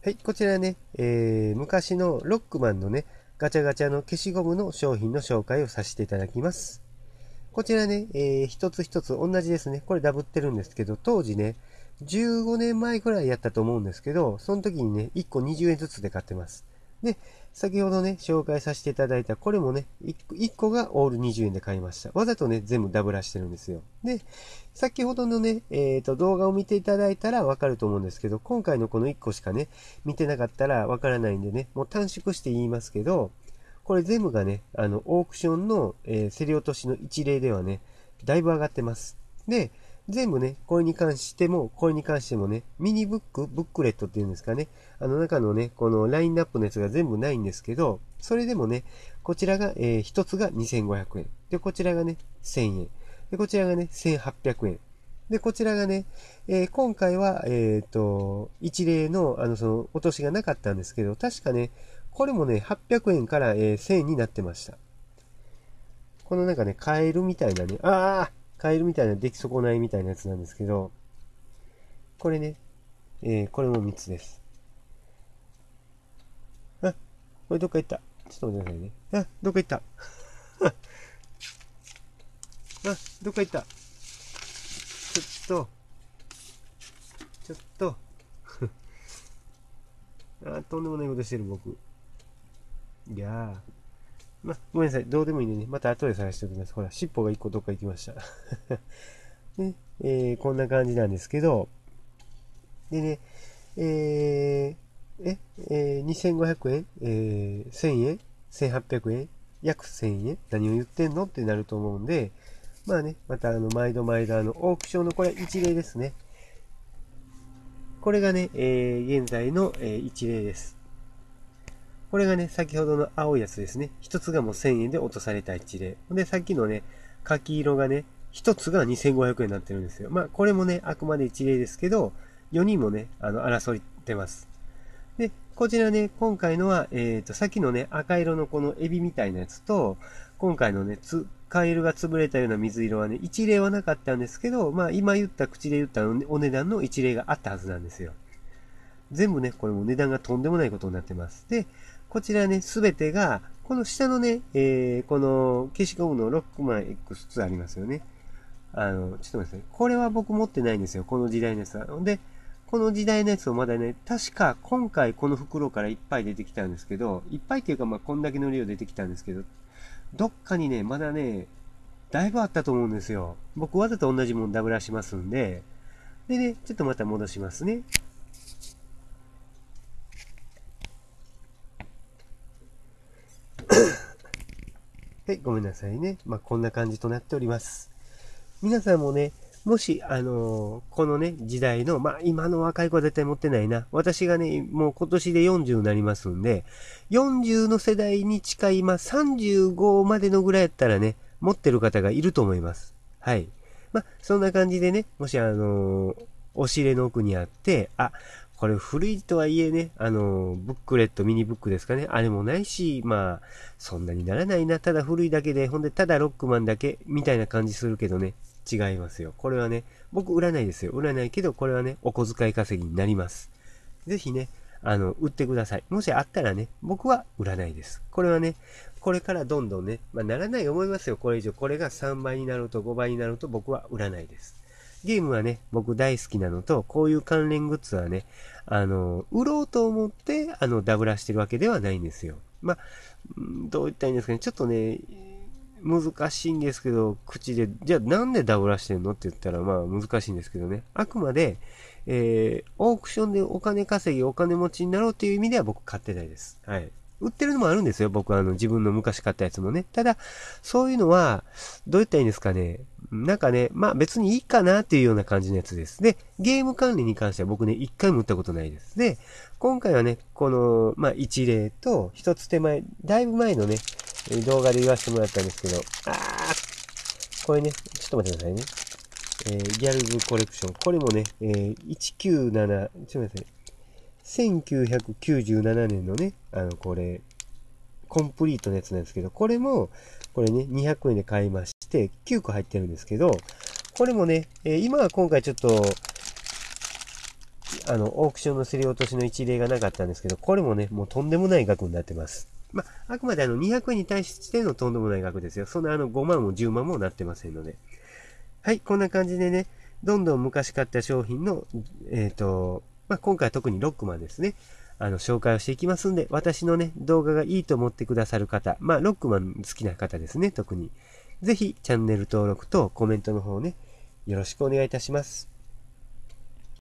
はい、こちらね、えー、昔のロックマンのね、ガチャガチャの消しゴムの商品の紹介をさせていただきます。こちらね、えー、一つ一つ同じですね。これダブってるんですけど、当時ね、15年前くらいやったと思うんですけど、その時にね、1個20円ずつで買ってます。で、先ほどね、紹介させていただいた、これもね、1個がオール20円で買いました。わざとね、全部ダブらしてるんですよ。で、先ほどのね、えっ、ー、と、動画を見ていただいたらわかると思うんですけど、今回のこの1個しかね、見てなかったらわからないんでね、もう短縮して言いますけど、これ全部がね、あの、オークションの、えー、競り落としの一例ではね、だいぶ上がってます。で、全部ね、これに関しても、これに関してもね、ミニブック、ブックレットっていうんですかね、あの中のね、このラインナップのやつが全部ないんですけど、それでもね、こちらが、えー、一つが2500円。で、こちらがね、1000円。で、こちらがね、1800円。で、こちらがね、えー、今回は、えっ、ー、と、一例の、あの、その、落としがなかったんですけど、確かね、これもね、800円から、えー、1000円になってました。このなんかね、カエルみたいなね、ああカエルみたいな出来損ないみたいなやつなんですけど、これね、えー、これも3つです。あ、これどっか行った。ちょっと待ってくださいね。あ、どっか行った。あ、どっか行った。ちょっと、ちょっと、あ、とんでもないことしてる僕。いやー。ま、ごめんなさい。どうでもいいんでね。また後で探しておきます。ほら、尻尾が1個どっか行きました。ね、えー、こんな感じなんですけど、でね、えー、え、えー、2500円、えー、1000円 ?1800 円約1000円何を言ってんのってなると思うんで、まあね、またあの、毎度毎度あの、オークションのこれ一例ですね。これがね、えー、現在の、えー、一例です。これがね、先ほどの青いやつですね。一つがもう1000円で落とされた一例。で、さっきのね、柿色がね、一つが2500円になってるんですよ。まあ、これもね、あくまで一例ですけど、4人もね、あの、争ってます。で、こちらね、今回のは、えっ、ー、と、さっきのね、赤色のこのエビみたいなやつと、今回のね、つ、カエルが潰れたような水色はね、一例はなかったんですけど、まあ、今言った口で言ったお値段の一例があったはずなんですよ。全部ね、これも値段がとんでもないことになってます。で、こちらね、すべてが、この下のね、えー、この消しゴムの 6x2 ありますよね。あの、ちょっと待ってください。これは僕持ってないんですよ。この時代のやつは。ほんで、この時代のやつをまだね、確か今回この袋からいっぱい出てきたんですけど、いっぱいっていうかまあこんだけの量出てきたんですけど、どっかにね、まだね、だいぶあったと思うんですよ。僕わざと同じもんダブらしますんで、でね、ちょっとまた戻しますね。はい、ごめんなさいね。まあ、こんな感じとなっております。皆さんもね、もし、あのー、このね、時代の、まあ、今の若い子は絶対持ってないな。私がね、もう今年で40になりますんで、40の世代に近い、まあ、35までのぐらいやったらね、持ってる方がいると思います。はい。まあ、そんな感じでね、もしあのー、お知れの奥にあって、あ、これ古いとはいえね、あの、ブックレット、ミニブックですかね。あれもないし、まあ、そんなにならないな。ただ古いだけで、ほんでただロックマンだけ、みたいな感じするけどね。違いますよ。これはね、僕売らないですよ。売らないけど、これはね、お小遣い稼ぎになります。ぜひね、あの、売ってください。もしあったらね、僕は売らないです。これはね、これからどんどんね、まあ、ならない思いますよ。これ以上、これが3倍になると5倍になると僕は売らないです。ゲームはね、僕大好きなのと、こういう関連グッズはね、あの、売ろうと思って、あの、ダブらしてるわけではないんですよ。まあ、どう言ったらいいんですかね、ちょっとね、難しいんですけど、口で、じゃあなんでダブらしてんのって言ったら、まあ難しいんですけどね。あくまで、えー、オークションでお金稼ぎ、お金持ちになろうっていう意味では僕買ってないです。はい。売ってるのもあるんですよ。僕は、あの自分の昔買ったやつもね。ただ、そういうのは、どういったらいいんですかね。なんかね、まあ別にいいかなっていうような感じのやつです。で、ゲーム管理に関しては僕ね、一回も打ったことないです。で、今回はね、この、まあ一例と、一つ手前、だいぶ前のね、動画で言わせてもらったんですけど、あー、これね、ちょっと待ってくださいね。えー、ギャルズコレクション。これもね、えー、197、ちょっと待って、い。1997年のね、あの、これ、コンプリートのやつなんですけど、これも、これね、200円で買いまして、9個入ってるんですけど、これもね、えー、今は今回ちょっと、あの、オークションのすり落としの一例がなかったんですけど、これもね、もうとんでもない額になってます。まあ、あくまであの、200円に対してのとんでもない額ですよ。そんなあの、5万も10万もなってませんので。はい、こんな感じでね、どんどん昔買った商品の、えっ、ー、と、まあ、今回は特にロックマンですね。あの、紹介をしていきますんで、私のね、動画がいいと思ってくださる方、まあ、ロックマン好きな方ですね、特に。ぜひ、チャンネル登録とコメントの方ね、よろしくお願いいたします。